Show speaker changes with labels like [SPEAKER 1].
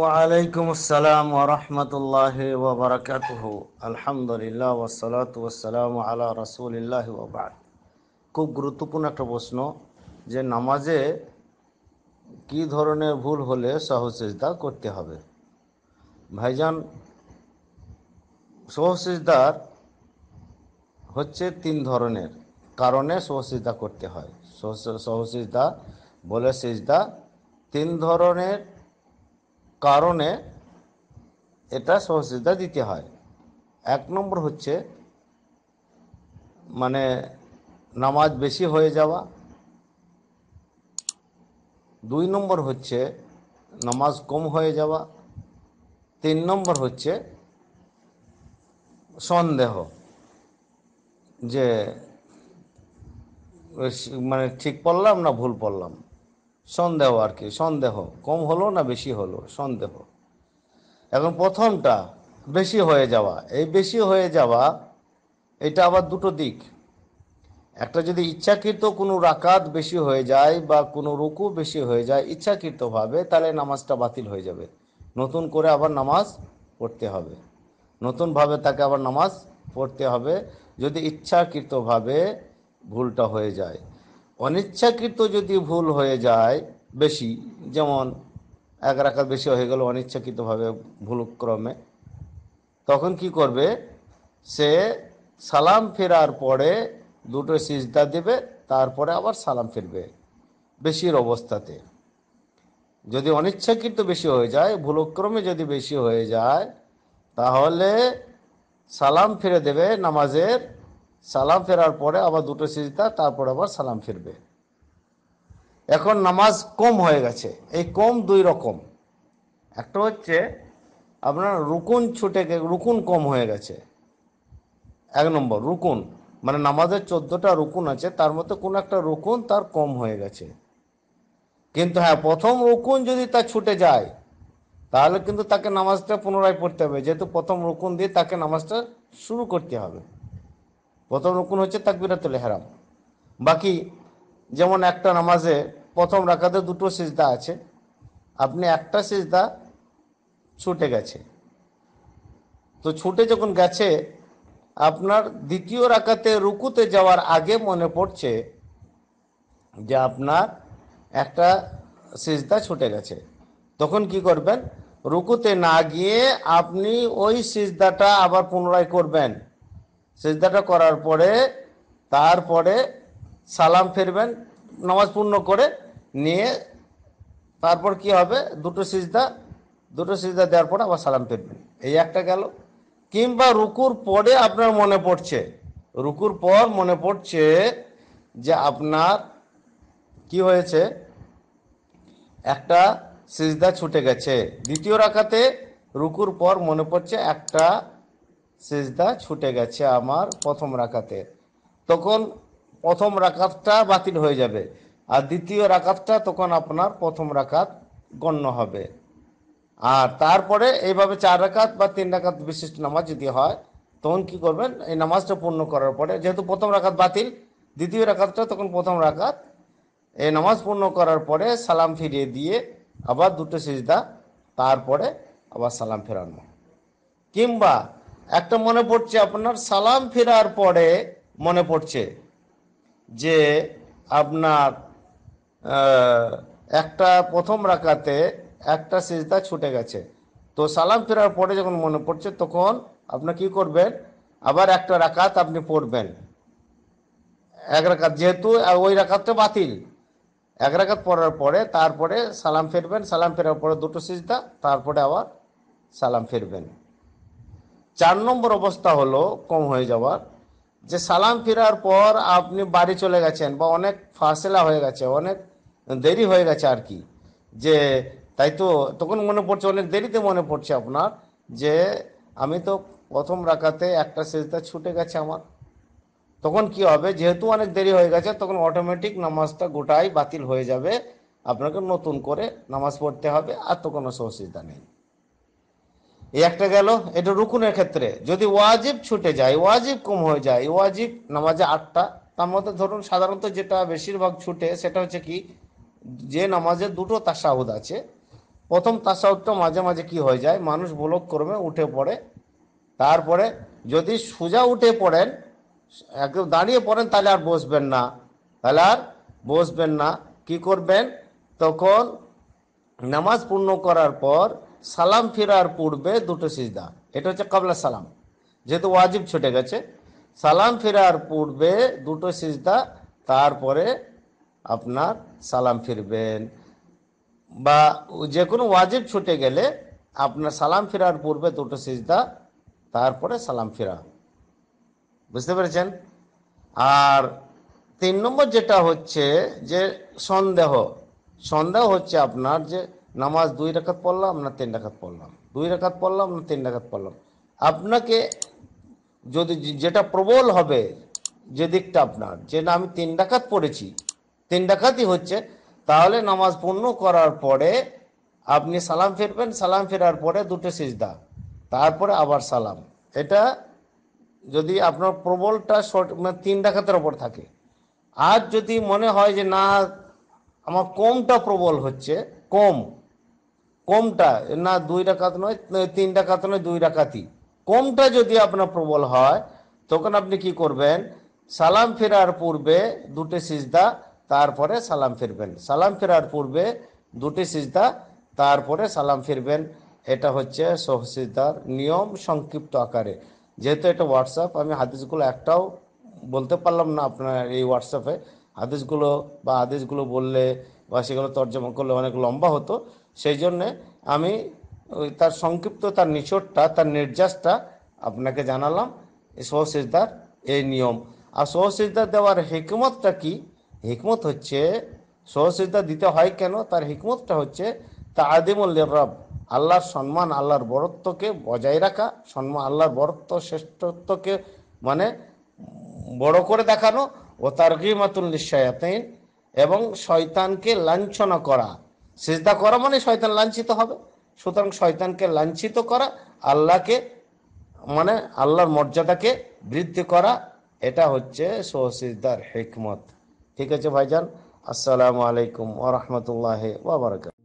[SPEAKER 1] ওয়ালাইকুম আসসালাম ওরহমতুল্লাহ ওবরাকাতহ আলহামদুলিল্লাহ ওসালাত ওসালাম আলা রসুলিল্লাহ ওবাদ খুব গুরুত্বপূর্ণ একটা প্রশ্ন যে নামাজে কি ধরনের ভুল হলে সহসিজদা করতে হবে ভাইজান সহসিজদার হচ্ছে তিন ধরনের কারণে সহসিজদা করতে হয় সহসিজদা বলে সিজদা তিন ধরনের কারণে এটা সহযোগিতা দিতে হয় এক নম্বর হচ্ছে মানে নামাজ বেশি হয়ে যাওয়া দুই নম্বর হচ্ছে নামাজ কম হয়ে যাওয়া তিন নম্বর হচ্ছে সন্দেহ যে মানে ঠিক পড়লাম না ভুল পড়লাম সন্দেহ আর কি সন্দেহ কম হলো না বেশি হলো সন্দেহ এখন প্রথমটা বেশি হয়ে যাওয়া এই বেশি হয়ে যাওয়া এটা আবার দুটো দিক একটা যদি ইচ্ছাকৃত কোনো রাকাত বেশি হয়ে যায় বা কোনো রুকু বেশি হয়ে যায় ইচ্ছাকৃতভাবে তাহলে নামাজটা বাতিল হয়ে যাবে নতুন করে আবার নামাজ পড়তে হবে নতুনভাবে তাকে আবার নামাজ পড়তে হবে যদি ইচ্ছাকৃতভাবে ভুলটা হয়ে যায় অনিচ্ছাকৃত যদি ভুল হয়ে যায় বেশি যেমন এক রাখাত বেশি হয়ে গেল অনিচ্ছাকৃতভাবে ভুলক্রমে তখন কি করবে সে সালাম ফেরার পরে দুটো সিজদা দেবে তারপরে আবার সালাম ফিরবে বেশির অবস্থাতে যদি অনিচ্ছাকৃত বেশি হয়ে যায় ভুলক্রমে যদি বেশি হয়ে যায় তাহলে সালাম ফিরে দেবে নামাজের সালাম ফেরার পরে আবার দুটো সিজদা তারপর আবার সালাম ফিরবে এখন নামাজ কম হয়ে গেছে এই কম দুই রকম একটা হচ্ছে আপনার রুকুন ছুটে রুকুন কম হয়ে গেছে এক নম্বর রুকুন মানে নামাজের চোদ্দোটা রুকুন আছে তার মধ্যে কোনো একটা রুকুন তার কম হয়ে গেছে কিন্তু হ্যাঁ প্রথম রুকুন যদি তা ছুটে যায় তাহলে কিন্তু তাকে নামাজটা পুনরায় পড়তে হবে যেহেতু প্রথম রুকুন দিয়ে তাকে নামাজটা শুরু করতে হবে প্রথম রুকুন হচ্ছে তাকবিরাতুল হেরাম বাকি যেমন একটা নামাজে প্রথম রাখাতে দুটো সিজদা আছে আপনি একটা সিজদা ছুটে গেছে তো ছুটে যখন গেছে আপনার দ্বিতীয় রাখাতে রুকুতে যাওয়ার আগে মনে পড়ছে যে আপনার একটা সিজদা ছুটে গেছে তখন কি করবেন রুকুতে না গিয়ে আপনি ওই সিজদাটা আবার পুনরায় করবেন সেজদাটা করার পরে তারপরে সালাম ফিরবেন নামাজ পূর্ণ করে নিয়ে তারপর কি হবে দুটো সিজদা দুটো সিজদা দেওয়ার পরে আবার সালাম ফিরবেন এই একটা গেল কিংবা রুকুর পরে আপনার মনে পড়ছে রুকুর পর মনে পড়ছে যে আপনার কি হয়েছে একটা সিজদা ছুটে গেছে দ্বিতীয় রাখাতে রুকুর পর মনে পড়ছে একটা সেজদা ছুটে গেছে আমার প্রথম রাকাতে তখন প্রথম রাকাতটা বাতিল হয়ে যাবে আর দ্বিতীয় রাকাতটা তখন আপনার প্রথম রাকাত গণ্য হবে আর তারপরে এইভাবে চার রাকাত বা তিন রাকাত বিশিষ্ট নামাজ যদি হয় তখন কি করবেন এই নামাজটা পূর্ণ করার পরে যেহেতু প্রথম রাকাত বাতিল দ্বিতীয় রাকাতটা তখন প্রথম রাকাত এই নামাজ পূর্ণ করার পরে সালাম ফিরিয়ে দিয়ে আবার দুটো সিজদা তারপরে আবার সালাম ফেরানো কিংবা একটা মনে পড়ছে আপনার সালাম ফেরার পরে মনে পড়ছে যে আপনার একটা প্রথম রাখাতে একটা সিজদা ছুটে গেছে তো সালাম ফেরার পরে যখন মনে পড়ছে তখন আপনি কি করবেন আবার একটা রাকাত আপনি পড়বেন এক রাকাত যেহেতু ওই রাকাতটা বাতিল এক রাকাত পড়ার পরে তারপরে সালাম ফেরবেন সালাম ফেরার পরে দুটো সিজদা তারপরে আবার সালাম ফেরবেন চার নম্বর অবস্থা হলো কম হয়ে যাওয়ার যে সালাম ফেরার পর আপনি বাড়ি চলে গেছেন বা অনেক ফাসলা হয়ে গেছে অনেক দেরি হয়ে গেছে আর কি যে তাই তো তখন মনে পড়ছে অনেক দেরিতে মনে পড়ছে আপনার যে আমি তো প্রথম রাখাতে একটা সেজদা ছুটে গেছে আমার তখন কি হবে যেহেতু অনেক দেরি হয়ে গেছে তখন অটোমেটিক নামাজটা গোটাই বাতিল হয়ে যাবে আপনাকে নতুন করে নামাজ পড়তে হবে আর তো কোনো অসুবিধা নেই এই একটা গেল এটা রুকুনের ক্ষেত্রে যদি ওয়াজিব ছুটে যায় ওয়াজিব কম হয়ে যায় ওয়াজিব নামাজে আটটা তার মধ্যে ধরুন সাধারণত যেটা বেশিরভাগ ছুটে সেটা হচ্ছে কি যে নামাজে দুটো তাসাউদ আছে প্রথম তাসাউদটা মাঝে মাঝে কি হয়ে যায় মানুষ বলক ক্রমে উঠে পড়ে তারপরে যদি সোজা উঠে পড়েন একদম দাঁড়িয়ে পড়েন তাহলে আর বসবেন না তাহলে আর বসবেন না কি করবেন তখন নামাজ পূর্ণ করার পর সালাম ফেরার পূর্বে দুটো সিজদা এটা হচ্ছে কাবলা সালাম যেহেতু ওয়াজিব ছুটে গেছে সালাম ফেরার পূর্বে দুটো সিজদা তারপরে আপনার সালাম ফিরবেন বা যে কোনো ওয়াজিব ছুটে গেলে আপনার সালাম ফেরার পূর্বে দুটো সিজদা তারপরে সালাম ফেরা বুঝতে পেরেছেন আর তিন নম্বর যেটা হচ্ছে যে সন্দেহ সন্দেহ হচ্ছে আপনার যে নামাজ দুই রাখাত পড়লাম না তিন রাখাত পড়লাম দুই রাখাত পড়লাম না তিন রাখাত পড়লাম আপনাকে যদি যেটা প্রবল হবে যে দিকটা আপনার যে না আমি তিন ডাকাত পড়েছি তিন ডাকাতই হচ্ছে তাহলে নামাজ পূর্ণ করার পরে আপনি সালাম ফিরবেন সালাম ফেরার পরে দুটো সিজদা তারপরে আবার সালাম এটা যদি আপনার প্রবলটা শর্ট মানে তিন ডাকাতের ওপর থাকে আর যদি মনে হয় যে না আমার কমটা প্রবল হচ্ছে কম কমটা না দুই ডাকাত নয় তিন রাকাত নয় দুই রাকাতি কমটা যদি আপনার প্রবল হয় তখন আপনি কি করবেন সালাম ফেরার পূর্বে দুটি সিজদা তারপরে সালাম ফিরবেন সালাম ফেরার পূর্বে দুটি সিজদা তারপরে সালাম ফিরবেন এটা হচ্ছে সহসিজদার নিয়ম সংক্ষিপ্ত আকারে যেহেতু এটা হোয়াটসঅ্যাপ আমি হাদিসগুলো একটাও বলতে পারলাম না আপনার এই হোয়াটসঅ্যাপে হাদিসগুলো বা হাদিসগুলো বললে বা সেগুলো তর্জমা করলে অনেক লম্বা হতো সেই জন্যে আমি ওই তার সংক্ষিপ্ত তার নিচোটটা তার নির্যাসটা আপনাকে জানালাম সহসিজদার এই নিয়ম আর সহসিজদার দেওয়ার হিকমতটা কি হিকমত হচ্ছে সহসিজদার দিতে হয় কেন তার হিকমতটা হচ্ছে তা আদিমুল রব আল্লাহর সম্মান আল্লাহর বরত্বকে বজায় রাখা সম্মান আল্লাহর বরত্ব শ্রেষ্ঠত্বকে মানে বড় করে দেখানো ও তার গিমাতুল্লিশ এবং শয়তানকে লাঞ্ছনা করা সেজদা করা মানে শয়তান লাঞ্ছিত হবে সুতরাং শয়তানকে লাঞ্ছিত করা আল্লাহকে মানে আল্লাহর মর্যাদাকে বৃদ্ধি করা এটা হচ্ছে সহসিদার হেকমত ঠিক আছে ভাইজান আসসালামু আলাইকুম ওরহমতুল্লাহ বাবরকাত